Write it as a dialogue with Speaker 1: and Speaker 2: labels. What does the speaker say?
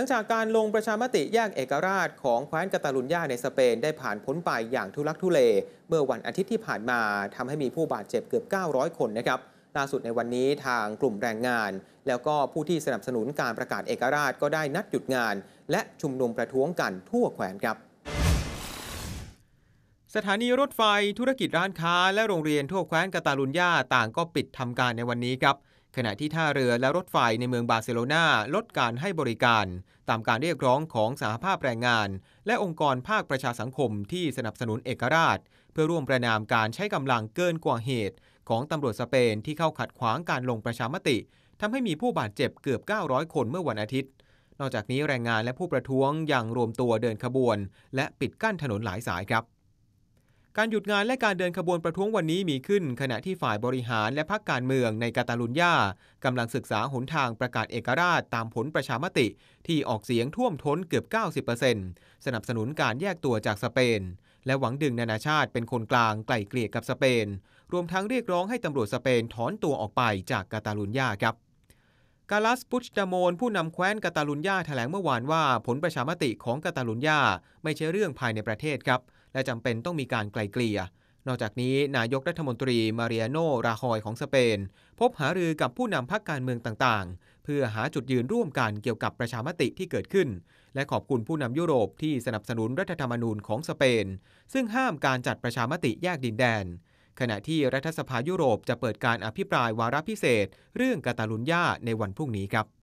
Speaker 1: ลังจากการลงประชามติแยกเอกราช ของแคว้นกาตาลุญญาในสเปนได้ผ่านพ้นไปอย่างทุลักทุเล เมื่อวันอาทิตย์ที่ผ่านมา ทำให้มีผู้บาดเจ็บเกือบ 900 คนนะครับ ล่าสุดในวันนี้ทางกลุ่มแรงงาน แล้วก็ผู้ที่สนับสนุนการประกาศเอกราชก็ได้นัดหยุดงาน และชุมนุมประท้วงกันทั่วแคว้นครับ สถานีรถไฟธุรกิจร้านค้าและโรงเรียนทั่วแคว้นกาตาลุญญาต่างก็ปิดทำการในวันนี้ครับขณะที่ท่าเรือและรถไฟในเมืองบาร์เซโลนาลดการให้บริการ ตามการเรียกร้องของสหภาพแรงงาน และองค์กรภาคประชาสังคมที่สนับสนุนเอกราช เพื่อร่วมประนามการใช้กำลังเกินกว่าเหตุของตำรวจสเปนที่เข้าขัดขวางการลงประชามติทำให้มีผู้บาดเจ็บเกือบ 900 คนเมื่อวันอาทิตย์ นอกจากนี้แรงงานและผู้ประท้วงยังรวมตัวเดินขบวน และปิดกั้นถนนหลายสายครับการหยุดงานและการเดินขบวนประท้วงวันนี้มีขึ้น ขณะที่ฝ่ายบริหารและพรรคการเมืองในกาตาลุญญากำลังศึกษาหนทางประกาศเอกราชตามผลประชามติ ที่ออกเสียงท่วมท้นเกือบ 90%สนับสนุนการแยกตัวจากสเปน และหวังดึงนานาชาติเป็นคนกลางไกล่เกลี่ยกับสเปน รวมทั้งเรียกร้องให้ตำรวจสเปนถอนตัวออกไปจากกาตาลุญญาครับกาลัสปุชดามนผู้นำแคว้นกาตาลุญญาแถลงเมื่อวานว่าผลประชามติของกาตาลุญญาไม่ใช่เรื่องภายในประเทศครับและจำเป็นต้องมีการไกลเกลี่ย นอกจากนี้นายกรัฐมนตรีมาเรียโนราฮอยของสเปน พบหารือกับผู้นำพรรคการเมืองต่าง ๆ เพื่อหาจุดยืนร่วมกันเกี่ยวกับประชามติที่เกิดขึ้น และขอบคุณผู้นำยุโรปที่สนับสนุนรัฐธรรมนูญของสเปน ซึ่งห้ามการจัดประชามติแยกดินแดน ขณะที่รัฐสภายุโรปจะเปิดการอภิปรายวาระพิเศษ เรื่องกาตาลุญญาในวันพรุ่งนี้ครับ